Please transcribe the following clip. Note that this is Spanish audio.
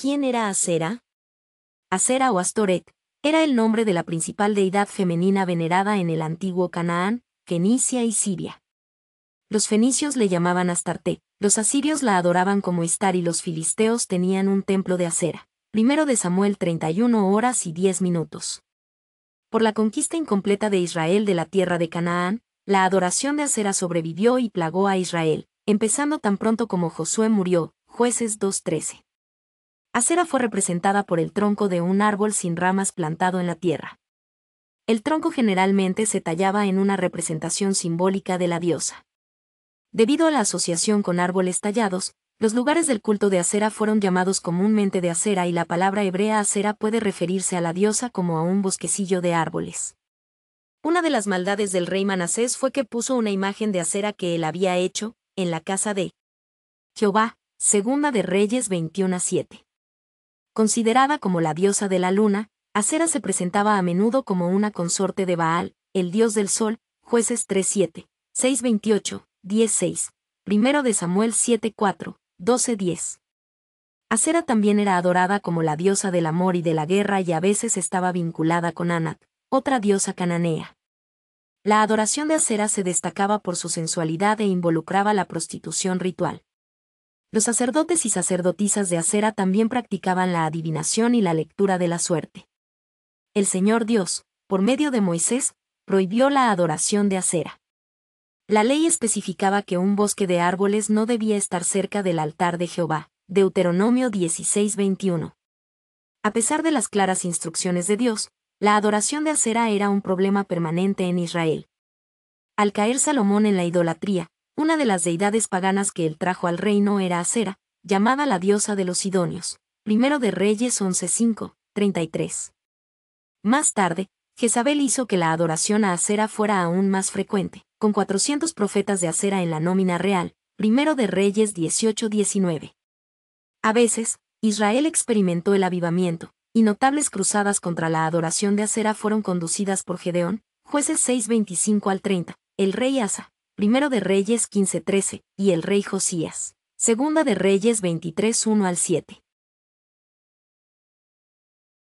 ¿Quién era Acera? Acera o Astoret, era el nombre de la principal deidad femenina venerada en el antiguo Canaán, Fenicia y Siria. Los fenicios le llamaban Astarte, los asirios la adoraban como Estar, y los filisteos tenían un templo de Acera. Primero de Samuel 31 horas y 10 minutos. Por la conquista incompleta de Israel de la tierra de Canaán, la adoración de Acera sobrevivió y plagó a Israel, empezando tan pronto como Josué murió, jueces 2.13. Acera fue representada por el tronco de un árbol sin ramas plantado en la tierra. El tronco generalmente se tallaba en una representación simbólica de la diosa. Debido a la asociación con árboles tallados, los lugares del culto de Acera fueron llamados comúnmente de Acera y la palabra hebrea Acera puede referirse a la diosa como a un bosquecillo de árboles. Una de las maldades del rey Manasés fue que puso una imagen de Acera que él había hecho, en la casa de Jehová, segunda de Reyes 21 a 7. Considerada como la diosa de la luna, Acera se presentaba a menudo como una consorte de Baal, el dios del sol, jueces 3.7, 6.28, 10.6, primero de Samuel 7.4, 12.10. Acera también era adorada como la diosa del amor y de la guerra y a veces estaba vinculada con Anat, otra diosa cananea. La adoración de Acera se destacaba por su sensualidad e involucraba la prostitución ritual. Los sacerdotes y sacerdotisas de Acera también practicaban la adivinación y la lectura de la suerte. El Señor Dios, por medio de Moisés, prohibió la adoración de Acera. La ley especificaba que un bosque de árboles no debía estar cerca del altar de Jehová. Deuteronomio 16:21. A pesar de las claras instrucciones de Dios, la adoración de Acera era un problema permanente en Israel. Al caer Salomón en la idolatría, una de las deidades paganas que él trajo al reino era Acera, llamada la diosa de los Sidonios, primero de Reyes 11.5, 33. Más tarde, Jezabel hizo que la adoración a Acera fuera aún más frecuente, con 400 profetas de Acera en la nómina real, primero de Reyes 18.19. A veces, Israel experimentó el avivamiento, y notables cruzadas contra la adoración de Acera fueron conducidas por Gedeón, jueces 6:25 al 30, el rey Asa, Primero de Reyes 15:13, y el rey Josías. Segunda de Reyes 23:1 al 7.